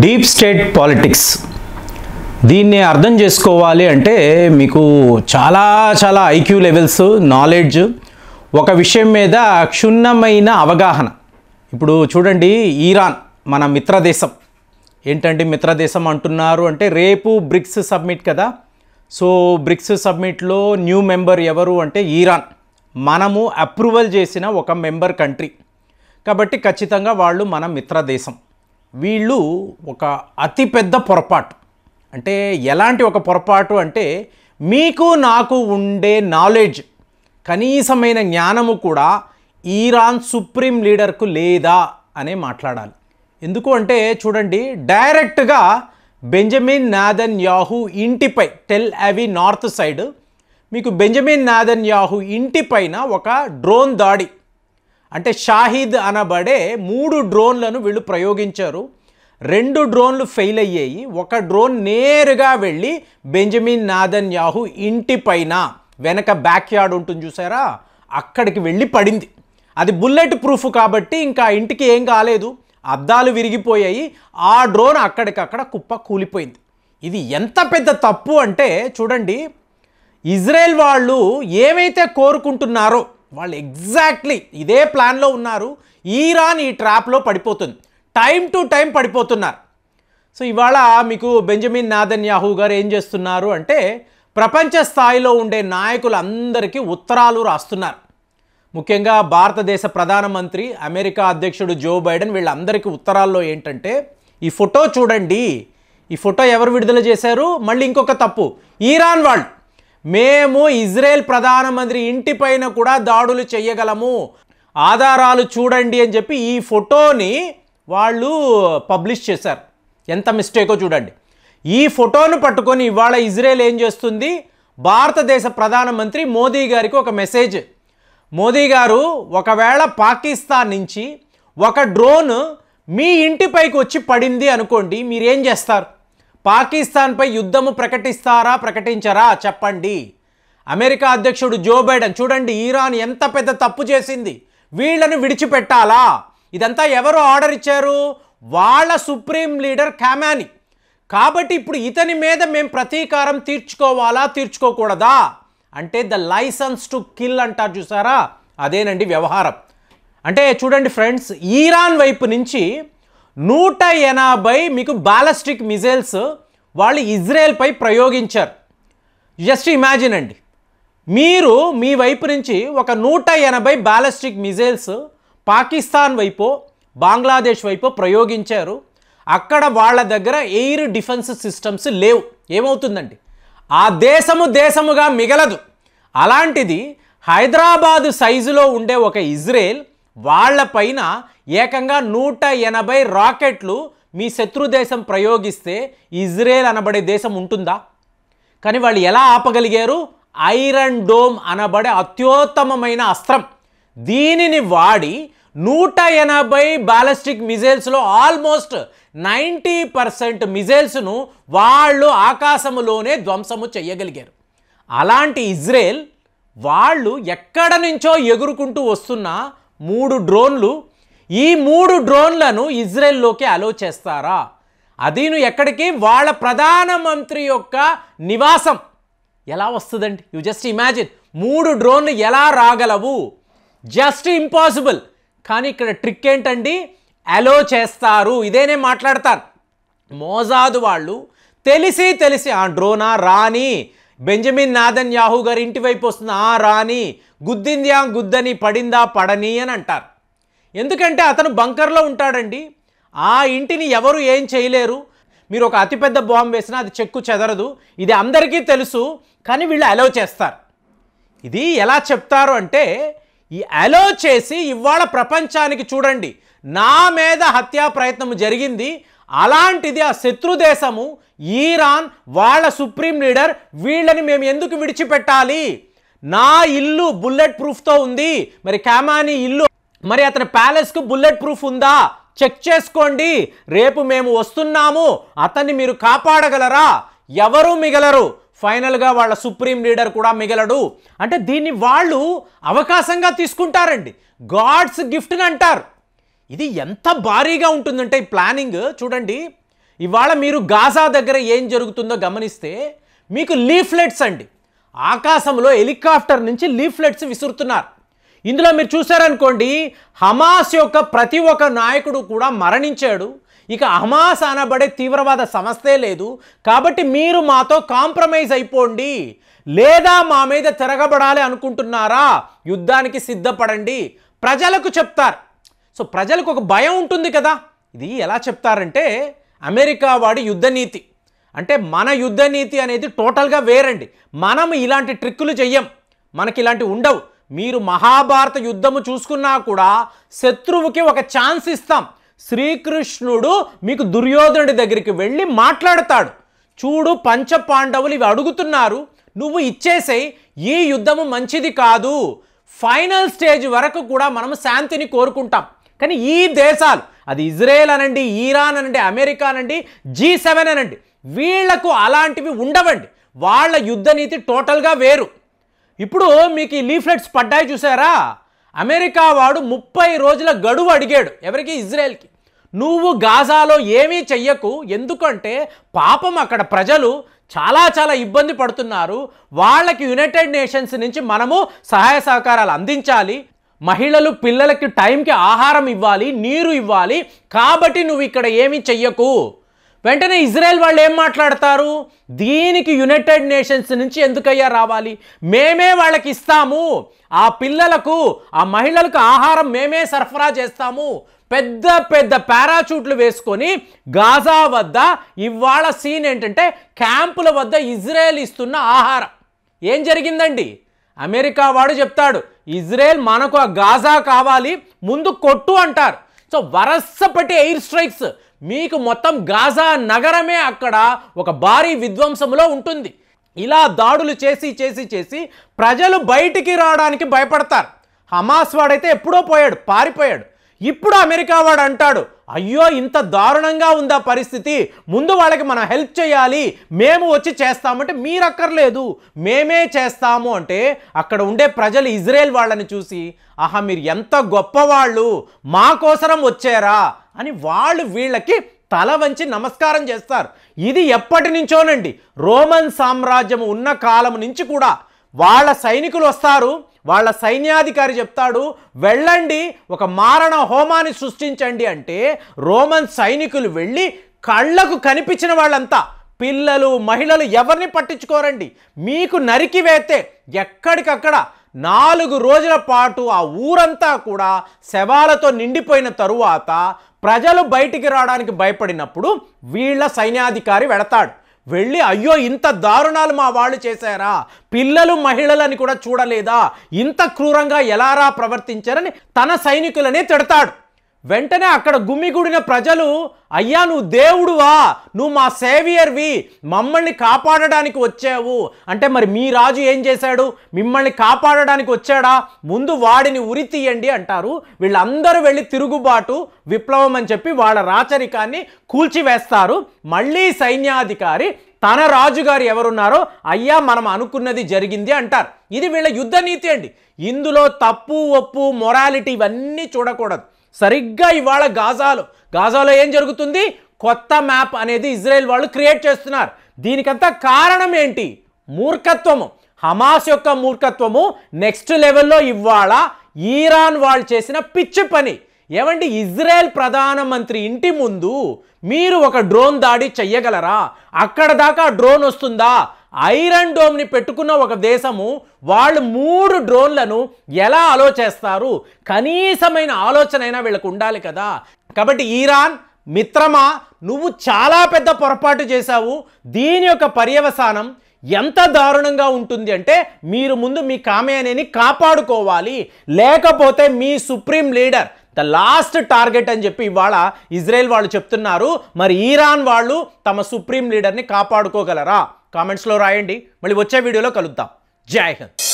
deep state politics దీన్ని అర్థం చేసుకోవాలి అంటే మీకు చాలా చాలా ఐక్యూ లెవెల్స్ నాలెడ్జ్ ఒక విషయం మీద క్షుణ్ణమైన అవగాహన ఇప్పుడు చూడండి ఈరాన్ మన మిత్రదేశం ఏంటంటే మిత్రదేశం అంటున్నారు అంటే రేపు బ్రిక్స్ సబ్మిట్ కదా సో బ్రిక్స్ సబ్మిట్లో న్యూ మెంబర్ ఎవరు అంటే ఈరాన్ మనము అప్రూవల్ చేసిన ఒక మెంబర్ కంట్రీ కాబట్టి ఖచ్చితంగా వాళ్ళు మన మిత్రదేశం వీళ్ళు ఒక అతిపెద్ద పొరపాటు అంటే ఎలాంటి ఒక పొరపాటు అంటే మీకు నాకు ఉండే నాలెడ్జ్ కనీసమైన జ్ఞానము కూడా ఈరాన్ సుప్రీం లీడర్కు లేదా అనే మాట్లాడాలి ఎందుకు అంటే చూడండి డైరెక్ట్గా బెంజమిన్ నాదన్ యాహు ఇంటిపై టెల్ అవి నార్త్ సైడ్ మీకు బెంజమిన్ నాదన్ యాహు ఇంటిపైన ఒక డ్రోన్ దాడి అంటే షాహీద్ అనబడే మూడు డ్రోన్లను వీళ్ళు ప్రయోగించారు రెండు డ్రోన్లు ఫెయిల్ అయ్యాయి ఒక డ్రోన్ నేరుగా వెళ్ళి బెంజమిన్ నాదన్ యాహు ఇంటి పైన వెనక బ్యాక్ యార్డ్ ఉంటుంది చూసారా అక్కడికి వెళ్ళి పడింది అది బుల్లెట్ ప్రూఫ్ కాబట్టి ఇంకా ఇంటికి ఏం కాలేదు అద్దాలు విరిగిపోయాయి ఆ డ్రోన్ అక్కడికక్కడ కుప్ప కూలిపోయింది ఇది ఎంత పెద్ద తప్పు అంటే చూడండి ఇజ్రాయెల్ వాళ్ళు ఏమైతే కోరుకుంటున్నారో వాళ్ళు ఎగ్జాక్ట్లీ ఇదే ప్లాన్లో ఉన్నారు ఈరాన్ ఈ ట్రాప్లో పడిపోతుంది టైం టు టైం పడిపోతున్నారు సో ఇవాళ మీకు బెంజమిన్ నాదన్ యాహూ గారు ఏం చేస్తున్నారు అంటే ప్రపంచ స్థాయిలో ఉండే నాయకులందరికీ ఉత్తరాలు రాస్తున్నారు ముఖ్యంగా భారతదేశ ప్రధానమంత్రి అమెరికా అధ్యక్షుడు జో బైడెన్ వీళ్ళందరికీ ఉత్తరాల్లో ఏంటంటే ఈ ఫోటో చూడండి ఈ ఫోటో ఎవరు విడుదల చేశారు మళ్ళీ ఇంకొక తప్పు ఈరాన్ వాళ్ళు మేము ఇజ్రాయెల్ ప్రధానమంత్రి ఇంటిపైన కూడా దాడులు చేయగలము ఆధారాలు చూడండి అని చెప్పి ఈ ఫోటోని వాళ్ళు పబ్లిష్ చేశారు ఎంత మిస్టేకో చూడండి ఈ ఫోటోను పట్టుకొని ఇవాళ ఇజ్రాయెల్ ఏం చేస్తుంది భారతదేశ ప్రధానమంత్రి మోదీ గారికి ఒక మెసేజ్ మోదీ గారు ఒకవేళ పాకిస్తాన్ నుంచి ఒక డ్రోన్ మీ ఇంటిపైకి వచ్చి పడింది అనుకోండి మీరేం చేస్తారు పాకిస్తాన్పై యుద్ధము ప్రకటిస్తారా ప్రకటించరా చెప్పండి అమెరికా అధ్యక్షుడు జో బైడెన్ చూడండి ఈరాన్ ఎంత పెద్ద తప్పు చేసింది వీళ్లను విడిచిపెట్టాలా ఇదంతా ఎవరు ఆర్డర్ ఇచ్చారు వాళ్ళ సుప్రీం లీడర్ ఖామాని కాబట్టి ఇప్పుడు ఇతని మీద మేము ప్రతీకారం తీర్చుకోవాలా తీర్చుకోకూడదా అంటే ద లైసెన్స్ టు కిల్ అంటారు చూసారా అదేనండి వ్యవహారం అంటే చూడండి ఫ్రెండ్స్ ఈరాన్ వైపు నుంచి నూట ఎనభై మీకు బాలస్టిక్ మిజైల్స్ వాళ్ళు ఇజ్రాయెల్పై ప్రయోగించారు జస్ట్ ఇమాజిన్ అండి మీరు మీ వైపు నుంచి ఒక నూట ఎనభై బాలస్టిక్ మిజైల్స్ పాకిస్తాన్ వైపు బంగ్లాదేశ్ వైపు ప్రయోగించారు అక్కడ వాళ్ళ దగ్గర ఎయిర్ డిఫెన్స్ సిస్టమ్స్ లేవు ఏమవుతుందండి ఆ దేశము దేశముగా మిగలదు అలాంటిది హైదరాబాదు సైజులో ఉండే ఒక ఇజ్రాయెల్ పైన ఏకంగా నూట ఎనభై రాకెట్లు మీ శత్రు దేశం ప్రయోగిస్తే ఇజ్రాయెల్ అనబడే దేశం ఉంటుందా కానీ వాళ్ళు ఎలా ఆపగలిగారు ఐరన్ డోమ్ అనబడే అత్యుత్తమమైన అస్త్రం దీనిని వాడి నూట ఎనభై బాలిస్టిక్ మిజైల్స్లో ఆల్మోస్ట్ నైంటీ పర్సెంట్ మిజైల్స్ను వాళ్ళు ఆకాశములోనే ధ్వంసము చేయగలిగారు అలాంటి ఇజ్రాయెల్ వాళ్ళు ఎక్కడ నుంచో ఎగురుకుంటూ వస్తున్న మూడు డ్రోన్లు ఈ మూడు డ్రోన్లను ఇజ్రాయెల్లోకి అలో చేస్తారా అదీను ఎక్కడికి వాళ్ళ ప్రధానమంత్రి యొక్క నివాసం ఎలా వస్తుందండి యు జస్ట్ ఇమాజిన్ మూడు డ్రోన్లు ఎలా రాగలవు జస్ట్ ఇంపాసిబుల్ కానీ ఇక్కడ ట్రిక్ ఏంటండి అలో చేస్తారు ఇదేనే మాట్లాడతారు మోజాదు వాళ్ళు తెలిసి తెలిసి ఆ డ్రోనా రాని బెంజమిన్ నాదన్ యాహూ గారి ఇంటివైపు వస్తున్న ఆ రాణి గుద్దిందా గుద్దని పడిందా పడని అని అంటారు ఎందుకంటే అతను బంకర్లో ఉంటాడండి ఆ ఇంటిని ఎవరు ఏం చేయలేరు మీరు ఒక అతిపెద్ద బోహం వేసినా అది చెక్కు చెదరదు ఇది అందరికీ తెలుసు కానీ వీళ్ళు అలో చేస్తారు ఇది ఎలా చెప్తారు అంటే ఈ అలో చేసి ఇవాళ ప్రపంచానికి చూడండి నా మీద హత్యా ప్రయత్నం జరిగింది అలాంటిది ఆ శత్రుదేశము ఈరాన్ వాళ్ళ సుప్రీం లీడర్ వీళ్ళని మేము ఎందుకు విడిచిపెట్టాలి నా ఇల్లు బుల్లెట్ ప్రూఫ్తో ఉంది మరి కామాని ఇల్లు మరి అతని ప్యాలెస్కు బుల్లెట్ ప్రూఫ్ ఉందా చెక్ చేసుకోండి రేపు మేము వస్తున్నాము అతన్ని మీరు కాపాడగలరా ఎవరు మిగలరు ఫైనల్గా వాళ్ళ సుప్రీం లీడర్ కూడా మిగలడు అంటే దీన్ని వాళ్ళు అవకాశంగా తీసుకుంటారండి గాడ్స్ గిఫ్ట్ని అంటారు ఇది ఎంత భారీగా ఉంటుందంటే ఈ ప్లానింగ్ చూడండి ఇవాళ మీరు గాజా దగ్గర ఏం జరుగుతుందో గమనిస్తే మీకు లీఫ్లెట్స్ అండి ఆకాశంలో హెలికాప్టర్ నుంచి లీఫ్లెట్స్ విసురుతున్నారు ఇందులో మీరు చూసారనుకోండి హమాస్ యొక్క ప్రతి ఒక్క నాయకుడు కూడా మరణించాడు ఇక హమాస్ అనబడే తీవ్రవాద సంస్థే లేదు కాబట్టి మీరు మాతో కాంప్రమైజ్ అయిపోండి లేదా మా మీద తిరగబడాలి అనుకుంటున్నారా యుద్ధానికి సిద్ధపడండి ప్రజలకు చెప్తారు సో ప్రజలకు ఒక భయం ఉంటుంది కదా ఇది ఎలా చెప్తారంటే అమెరికా వాడి యుద్ధ నీతి అంటే మన యుద్ధ నీతి అనేది టోటల్గా వేరండి మనం ఇలాంటి ట్రిక్కులు చెయ్యం మనకి ఇలాంటి ఉండవు మీరు మహాభారత యుద్ధము చూసుకున్నా కూడా శత్రువుకి ఒక ఛాన్స్ ఇస్తాం శ్రీకృష్ణుడు మీకు దుర్యోధనుడి దగ్గరికి వెళ్ళి మాట్లాడతాడు చూడు పంచ పాండవులు ఇవి అడుగుతున్నారు నువ్వు ఇచ్చేసేయి ఈ యుద్ధము మంచిది కాదు ఫైనల్ స్టేజ్ వరకు కూడా మనం శాంతిని కోరుకుంటాం కానీ ఈ దేశాలు అది ఇజ్రాయెల్ అనండి ఈరాన్ అనండి అమెరికా అనండి జీ సెవెన్ అనండి వీళ్లకు అలాంటివి ఉండవండి వాళ్ళ యుద్ధ నీతి టోటల్గా వేరు ఇప్పుడు మీకు ఈ లీఫ్లెట్స్ పడ్డాయి చూసారా అమెరికా వాడు ముప్పై రోజుల గడువు అడిగాడు ఎవరికి ఇజ్రాయెల్కి నువ్వు గాజాలో ఏమీ చెయ్యకు ఎందుకంటే పాపం అక్కడ ప్రజలు చాలా చాలా ఇబ్బంది పడుతున్నారు వాళ్ళకి యునైటెడ్ నేషన్స్ నుంచి మనము సహాయ సహకారాలు అందించాలి మహిళలు పిల్లలకి టైంకి ఆహారం ఇవ్వాలి నీరు ఇవ్వాలి కాబట్టి నువ్వు ఇక్కడ ఏమి చెయ్యకు వెంటనే ఇజ్రాయెల్ వాళ్ళు ఏం మాట్లాడతారు దీనికి యునైటెడ్ నేషన్స్ నుంచి ఎందుకయ్యా రావాలి మేమే వాళ్ళకి ఇస్తాము ఆ పిల్లలకు ఆ మహిళలకు ఆహారం మేమే సరఫరా చేస్తాము పెద్ద పెద్ద పారాచూట్లు వేసుకొని గాజా వద్ద ఇవాళ సీన్ ఏంటంటే క్యాంపుల వద్ద ఇజ్రాయెల్ ఇస్తున్న ఆహారం ఏం జరిగిందండి అమెరికా వాడు చెప్తాడు ఇజ్రాయెల్ మనకు ఆ గాజా కావాలి ముందు కొట్టు అంటారు సో వరసపటి ఎయిర్ స్ట్రైక్స్ మీకు మొత్తం గాజా నగరమే అక్కడ ఒక భారీ విధ్వంసంలో ఉంటుంది ఇలా దాడులు చేసి చేసి చేసి ప్రజలు బయటికి రావడానికి భయపడతారు హమాస్ వాడైతే ఎప్పుడో పోయాడు పారిపోయాడు ఇప్పుడు అమెరికా వాడు అంటాడు అయ్యో ఇంత దారుణంగా ఉందా పరిస్థితి ముందు వాళ్ళకి మనం హెల్ప్ చేయాలి మేము వచ్చి చేస్తామంటే మీరక్కర్లేదు మేమే చేస్తాము అంటే అక్కడ ఉండే ప్రజలు ఇజ్రాయెల్ వాళ్ళని చూసి ఆహా మీరు ఎంత గొప్పవాళ్ళు మా కోసరం వచ్చారా అని వాళ్ళు వీళ్ళకి తల వంచి నమస్కారం చేస్తారు ఇది ఎప్పటి నుంచోనండి రోమన్ సామ్రాజ్యం ఉన్న కాలం నుంచి కూడా వాళ్ళ సైనికులు వస్తారు వాళ్ళ సైన్యాధికారి చెప్తాడు వెళ్ళండి ఒక మారణ హోమాన్ని సృష్టించండి అంటే రోమన్ సైనికులు వెళ్ళి కళ్ళకు కనిపించిన వాళ్ళంతా పిల్లలు మహిళలు ఎవరిని పట్టించుకోరండి మీకు వేస్తే ఎక్కడికక్కడ నాలుగు రోజుల పాటు ఆ ఊరంతా కూడా శవాలతో నిండిపోయిన తరువాత ప్రజలు బయటికి రావడానికి భయపడినప్పుడు వీళ్ళ సైన్యాధికారి వెడతాడు వెళ్ళి అయ్యో ఇంత దారుణాలు మా వాళ్ళు చేశారా పిల్లలు మహిళలని కూడా చూడలేదా ఇంత క్రూరంగా ఎలారా ప్రవర్తించారని తన సైనికులనే తిడతాడు వెంటనే అక్కడ గుమ్మిగూడిన ప్రజలు అయ్యా నువ్వు దేవుడువా నువ్వు మా సేవియర్వి మమ్మల్ని కాపాడడానికి వచ్చావు అంటే మరి మీ రాజు ఏం చేశాడు మిమ్మల్ని కాపాడడానికి వచ్చాడా ముందు వాడిని ఉరి తీయండి అంటారు వీళ్ళందరూ వెళ్ళి తిరుగుబాటు విప్లవం అని చెప్పి వాళ్ళ రాచరికాన్ని కూల్చివేస్తారు మళ్ళీ సైన్యాధికారి తన రాజుగారు ఎవరున్నారో అయ్యా మనం అనుకున్నది జరిగింది అంటారు ఇది వీళ్ళ యుద్ధ నీతి అండి ఇందులో తప్పు ఒప్పు మొరాలిటీ ఇవన్నీ చూడకూడదు సరిగ్గా ఇవాళ గాజాలో గాజాలో ఏం జరుగుతుంది కొత్త మ్యాప్ అనేది ఇజ్రాయెల్ వాళ్ళు క్రియేట్ చేస్తున్నారు దీనికంతా కారణం ఏంటి మూర్ఖత్వము హమాస్ యొక్క మూర్ఖత్వము నెక్స్ట్ లెవెల్లో ఇవాళ ఈరాన్ వాళ్ళు చేసిన పిచ్చి పని ఏమండి ఇజ్రాయెల్ ప్రధానమంత్రి ఇంటి ముందు మీరు ఒక డ్రోన్ దాడి చెయ్యగలరా అక్కడ దాకా డ్రోన్ వస్తుందా ఐరన్ డోమ్ని పెట్టుకున్న ఒక దేశము వాళ్ళు మూడు డ్రోన్లను ఎలా ఆలోచిస్తారు కనీసమైన ఆలోచన అయినా వీళ్ళకు ఉండాలి కదా కాబట్టి ఇరాన్ మిత్రమా నువ్వు చాలా పెద్ద పొరపాటు చేశావు దీని యొక్క పర్యవసానం ఎంత దారుణంగా ఉంటుంది అంటే మీరు ముందు మీ కామయాన్ని కాపాడుకోవాలి లేకపోతే మీ supreme leader the last target అని చెప్పి ఇవాళ ఇజ్రాయెల్ వాళ్ళు చెప్తున్నారు మరి ఈరాన్ వాళ్ళు తమ సుప్రీం లీడర్ని కాపాడుకోగలరా కామెంట్స్లో రాయండి మళ్ళీ వచ్చే వీడియోలో కలుద్దాం జై హింద్